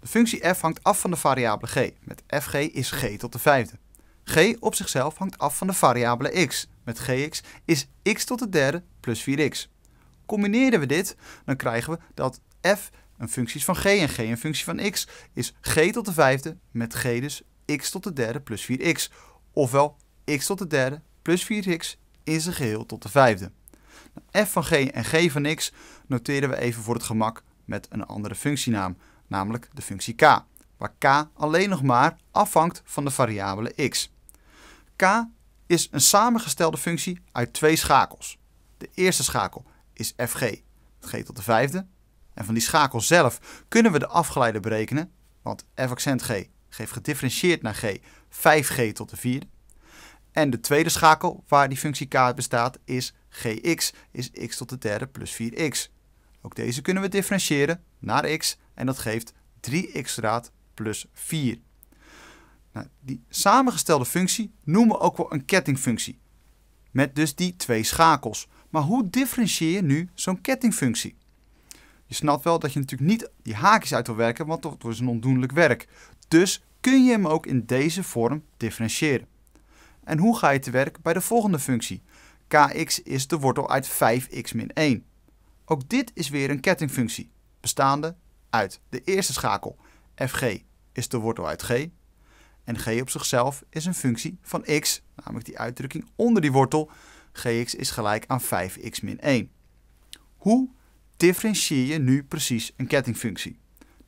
De functie f hangt af van de variabele g, met fg is g tot de vijfde. g op zichzelf hangt af van de variabele x, met gx is x tot de derde plus 4x. Combineren we dit, dan krijgen we dat f een functie is van g en g een functie van x is g tot de vijfde met g dus x tot de derde plus 4x. Ofwel x tot de derde plus 4x in zijn geheel tot de vijfde. Nou, f van g en g van x noteren we even voor het gemak met een andere functienaam namelijk de functie k, waar k alleen nog maar afhangt van de variabele x. k is een samengestelde functie uit twee schakels. De eerste schakel is fg, g tot de vijfde. En van die schakel zelf kunnen we de afgeleide berekenen, want f accent g geeft gedifferentieerd naar g 5g tot de vierde. En de tweede schakel waar die functie k uit bestaat is gx, is x tot de derde plus 4x. Ook deze kunnen we differentiëren naar x en dat geeft 3x plus 4. Nou, die samengestelde functie noemen we ook wel een kettingfunctie. Met dus die twee schakels. Maar hoe differentieer je nu zo'n kettingfunctie? Je snapt wel dat je natuurlijk niet die haakjes uit wil werken, want dat is een ondoenlijk werk. Dus kun je hem ook in deze vorm differentiëren. En hoe ga je te werk bij de volgende functie? kx is de wortel uit 5x-1. Ook dit is weer een kettingfunctie, bestaande uit de eerste schakel. fg is de wortel uit g. En g op zichzelf is een functie van x, namelijk die uitdrukking onder die wortel. gx is gelijk aan 5x min 1. Hoe differentieer je nu precies een kettingfunctie?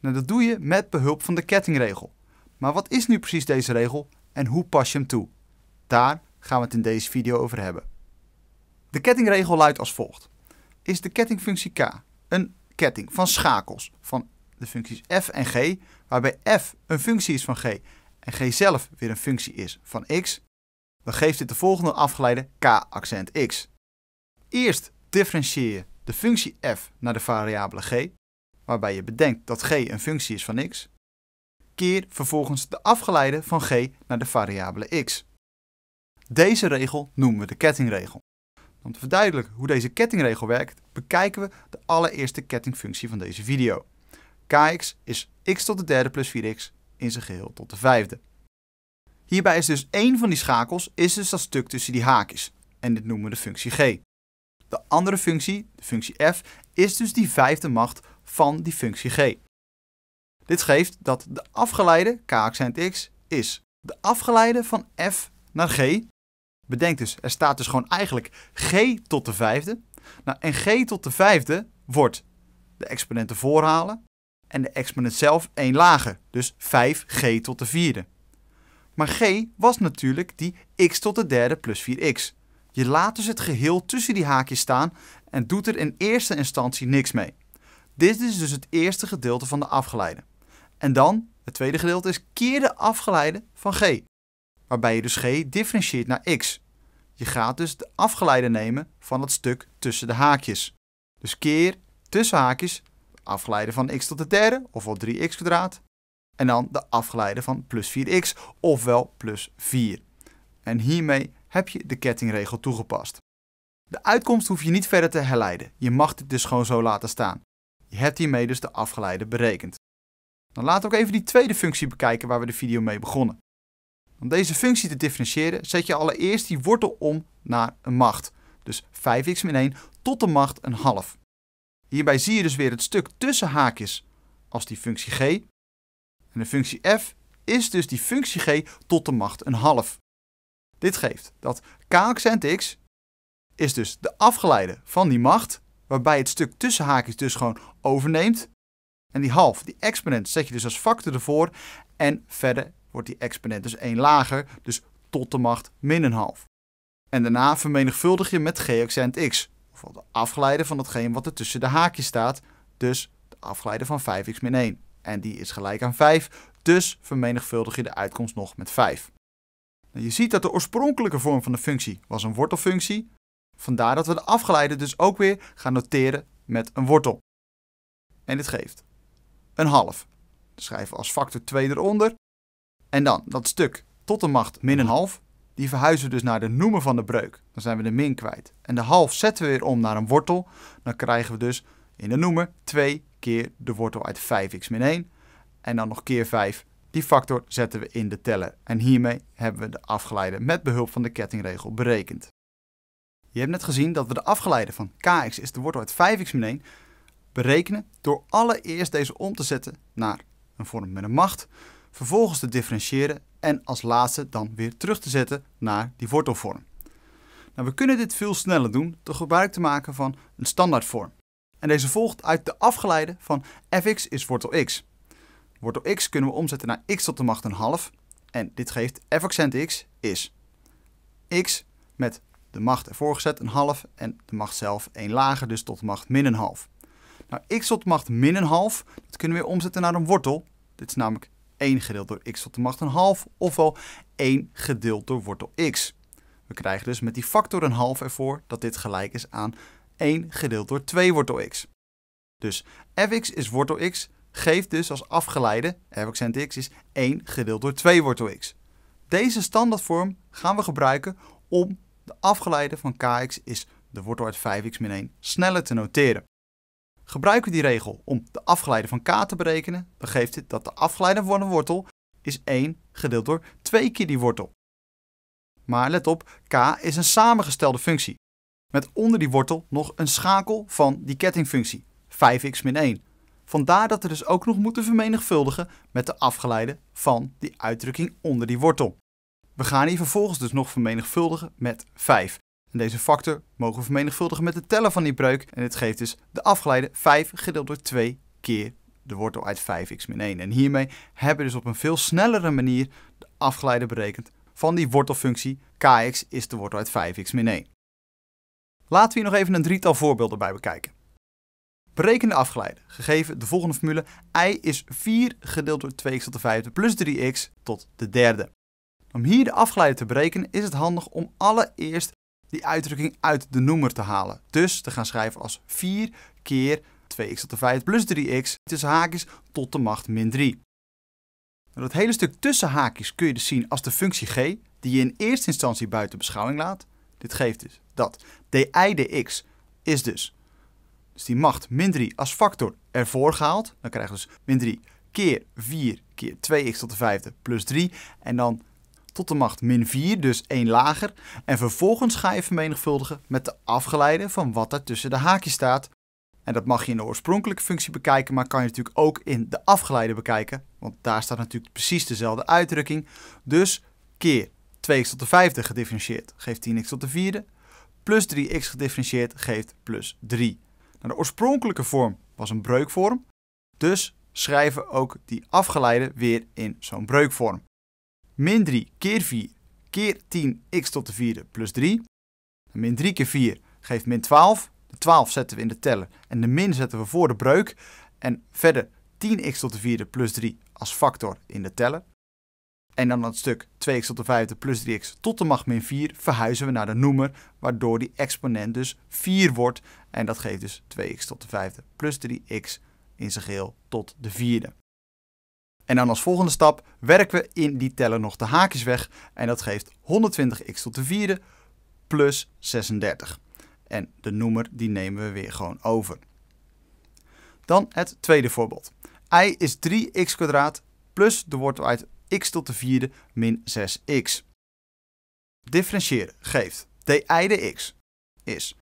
Nou, dat doe je met behulp van de kettingregel. Maar wat is nu precies deze regel en hoe pas je hem toe? Daar gaan we het in deze video over hebben. De kettingregel luidt als volgt. Is de kettingfunctie k een ketting van schakels van de functies f en g, waarbij f een functie is van g en g zelf weer een functie is van x, dan geeft dit de volgende afgeleide k-accent x. Eerst differentieer je de functie f naar de variabele g, waarbij je bedenkt dat g een functie is van x. Keer vervolgens de afgeleide van g naar de variabele x. Deze regel noemen we de kettingregel. Om te verduidelijken hoe deze kettingregel werkt, bekijken we de allereerste kettingfunctie van deze video kx is x tot de derde plus 4x in zijn geheel tot de vijfde. Hierbij is dus één van die schakels is dus dat stuk tussen die haakjes. En dit noemen we de functie g. De andere functie, de functie f, is dus die vijfde macht van die functie g. Dit geeft dat de afgeleide kx accent x is de afgeleide van f naar g. Bedenk dus, er staat dus gewoon eigenlijk g tot de vijfde. Nou, en g tot de vijfde wordt de exponenten voorhalen en de exponent zelf één lager, dus 5g tot de vierde. Maar g was natuurlijk die x tot de derde plus 4x. Je laat dus het geheel tussen die haakjes staan en doet er in eerste instantie niks mee. Dit is dus het eerste gedeelte van de afgeleide. En dan, het tweede gedeelte is keer de afgeleide van g, waarbij je dus g differentieert naar x. Je gaat dus de afgeleide nemen van het stuk tussen de haakjes. Dus keer tussen haakjes afgeleide van x tot de derde, ofwel 3x kwadraat. En dan de afgeleide van plus 4x, ofwel plus 4. En hiermee heb je de kettingregel toegepast. De uitkomst hoef je niet verder te herleiden. Je mag dit dus gewoon zo laten staan. Je hebt hiermee dus de afgeleide berekend. Dan laten we ook even die tweede functie bekijken waar we de video mee begonnen. Om deze functie te differentiëren zet je allereerst die wortel om naar een macht. Dus 5x min 1 tot de macht een half. Hierbij zie je dus weer het stuk tussen haakjes als die functie g. En de functie f is dus die functie g tot de macht een half. Dit geeft dat k-accent x is dus de afgeleide van die macht, waarbij het stuk tussen haakjes dus gewoon overneemt. En die half, die exponent, zet je dus als factor ervoor. En verder wordt die exponent dus 1 lager, dus tot de macht min een half. En daarna vermenigvuldig je met g-accent x de afgeleide van hetgeen wat er tussen de haakjes staat. Dus de afgeleide van 5x 1. En die is gelijk aan 5, dus vermenigvuldig je de uitkomst nog met 5. Nou, je ziet dat de oorspronkelijke vorm van de functie was een wortelfunctie. Vandaar dat we de afgeleide dus ook weer gaan noteren met een wortel. En dit geeft een half. schrijven we als factor 2 eronder. En dan dat stuk tot de macht min een half. Die verhuizen we dus naar de noemer van de breuk. Dan zijn we de min kwijt. En de half zetten we weer om naar een wortel. Dan krijgen we dus in de noemer 2 keer de wortel uit 5x 1. En dan nog keer 5. Die factor zetten we in de teller. En hiermee hebben we de afgeleide met behulp van de kettingregel berekend. Je hebt net gezien dat we de afgeleide van kx is de wortel uit 5x 1 berekenen door allereerst deze om te zetten naar een vorm met een macht vervolgens te differentiëren en als laatste dan weer terug te zetten naar die wortelvorm. Nou, we kunnen dit veel sneller doen door gebruik te maken van een standaardvorm. En deze volgt uit de afgeleide van fx is wortel x. Wortel x kunnen we omzetten naar x tot de macht een half. En dit geeft f accent x is x met de macht ervoor gezet een half en de macht zelf een lager, dus tot de macht min een half. Nou, x tot de macht min een half, dat kunnen we weer omzetten naar een wortel. Dit is namelijk 1 gedeeld door x tot de macht een half, ofwel 1 gedeeld door wortel x. We krijgen dus met die factor een half ervoor dat dit gelijk is aan 1 gedeeld door 2 wortel x. Dus fx is wortel x, geeft dus als afgeleide f x is 1 gedeeld door 2 wortel x. Deze standaardvorm gaan we gebruiken om de afgeleide van kx is de wortel uit 5x min 1 sneller te noteren. Gebruiken we die regel om de afgeleide van k te berekenen, dan geeft dit dat de afgeleide van een wortel is 1 gedeeld door 2 keer die wortel. Maar let op, k is een samengestelde functie, met onder die wortel nog een schakel van die kettingfunctie, 5x-1. Vandaar dat we dus ook nog moeten vermenigvuldigen met de afgeleide van die uitdrukking onder die wortel. We gaan die vervolgens dus nog vermenigvuldigen met 5 deze factor mogen we vermenigvuldigen met de teller van die breuk. En dit geeft dus de afgeleide 5 gedeeld door 2 keer de wortel uit 5x-1. En hiermee hebben we dus op een veel snellere manier de afgeleide berekend van die wortelfunctie kx is de wortel uit 5x-1. Laten we hier nog even een drietal voorbeelden bij bekijken. Bereken de afgeleide, gegeven de volgende formule i is 4 gedeeld door 2x tot de vijfde plus 3x tot de derde. Om hier de afgeleide te berekenen is het handig om allereerst die uitdrukking uit de noemer te halen. Dus te gaan schrijven als 4 keer 2x tot de 5 plus 3x tussen haakjes tot de macht min 3. Nou, dat hele stuk tussen haakjes kun je dus zien als de functie g, die je in eerste instantie buiten beschouwing laat. Dit geeft dus dat di dx is dus, dus die macht min 3 als factor ervoor gehaald. Dan krijg je dus min 3 keer 4 keer 2x tot de vijfde plus 3. En dan tot de macht min 4, dus 1 lager. En vervolgens ga je vermenigvuldigen met de afgeleide van wat er tussen de haakjes staat. En dat mag je in de oorspronkelijke functie bekijken, maar kan je natuurlijk ook in de afgeleide bekijken. Want daar staat natuurlijk precies dezelfde uitdrukking. Dus keer 2x tot de vijfde gedifferentieerd geeft 10x tot de vierde. Plus 3x gedifferentieerd geeft plus 3. Nou, de oorspronkelijke vorm was een breukvorm. Dus schrijven ook die afgeleide weer in zo'n breukvorm min 3 keer 4 keer 10x tot de vierde plus 3. Min 3 keer 4 geeft min 12. De 12 zetten we in de teller en de min zetten we voor de breuk. En verder 10x tot de vierde plus 3 als factor in de teller. En dan dat stuk 2x tot de vijfde plus 3x tot de macht min 4 verhuizen we naar de noemer, waardoor die exponent dus 4 wordt. En dat geeft dus 2x tot de vijfde plus 3x in zijn geheel tot de vierde. En dan als volgende stap werken we in die teller nog de haakjes weg. En dat geeft 120x tot de vierde plus 36. En de noemer die nemen we weer gewoon over. Dan het tweede voorbeeld. i is 3x kwadraat plus de wortel uit x tot de vierde min 6x. Differentiëren geeft di de x is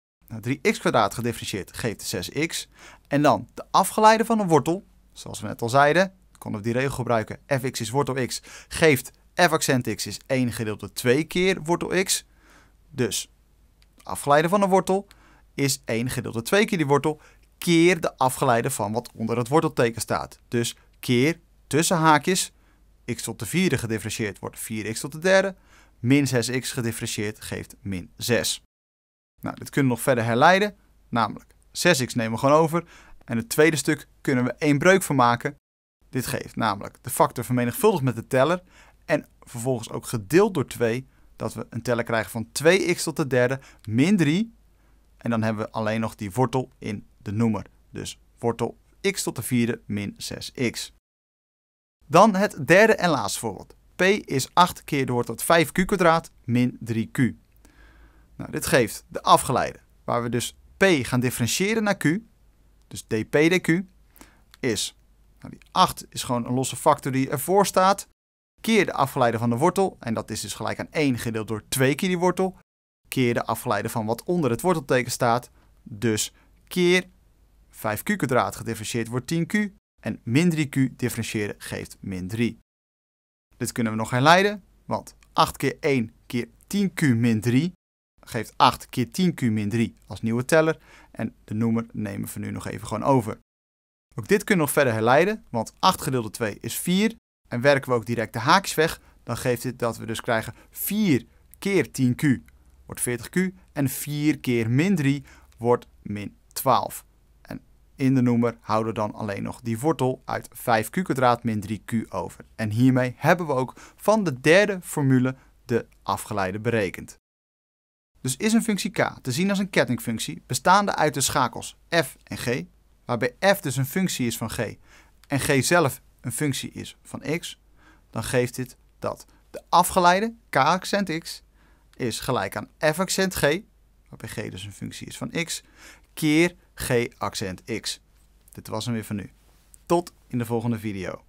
3x nou, kwadraat gedifferentieerd geeft 6x. En dan de afgeleide van een wortel, zoals we net al zeiden, konden we die regel gebruiken. fx is wortel x geeft f accent x is 1 gedeeld 2 keer wortel x. Dus afgeleide van een wortel is 1 gedeeld 2 keer die wortel keer de afgeleide van wat onder het wortelteken staat. Dus keer tussen haakjes x tot de vierde gedifferentieerd wordt 4x tot de derde. Min 6x gedifferentieerd geeft min 6. Nou, dit kunnen we nog verder herleiden. Namelijk 6x nemen we gewoon over. En het tweede stuk kunnen we één breuk van maken dit geeft. Namelijk de factor vermenigvuldigd met de teller en vervolgens ook gedeeld door 2, dat we een teller krijgen van 2x tot de derde min 3. En dan hebben we alleen nog die wortel in de noemer. Dus wortel x tot de vierde min 6x. Dan het derde en laatste voorbeeld. p is 8 keer door tot 5q kwadraat min 3q. Nou, dit geeft de afgeleide, waar we dus p gaan differentiëren naar q, dus dp dq, is nou, die 8 is gewoon een losse factor die ervoor staat. Keer de afgeleide van de wortel, en dat is dus gelijk aan 1 gedeeld door 2 keer die wortel. Keer de afgeleide van wat onder het wortelteken staat. Dus keer 5q kwadraat gedifferentieerd wordt 10q. En min 3q differentiëren geeft min 3. Dit kunnen we nog herleiden, want 8 keer 1 keer 10q min 3 geeft 8 keer 10q min 3 als nieuwe teller. En de noemer nemen we nu nog even gewoon over. Ook dit kunnen we nog verder herleiden, want 8 gedeeld door 2 is 4. En werken we ook direct de haakjes weg, dan geeft dit dat we dus krijgen 4 keer 10q wordt 40q en 4 keer min 3 wordt min 12. En in de noemer houden we dan alleen nog die wortel uit 5q min 3q over. En hiermee hebben we ook van de derde formule de afgeleide berekend. Dus is een functie k te zien als een kettingfunctie bestaande uit de schakels f en g waarbij f dus een functie is van g en g zelf een functie is van x, dan geeft dit dat. De afgeleide k-accent x is gelijk aan f-accent g, waarbij g dus een functie is van x, keer g-accent x. Dit was hem weer van nu. Tot in de volgende video.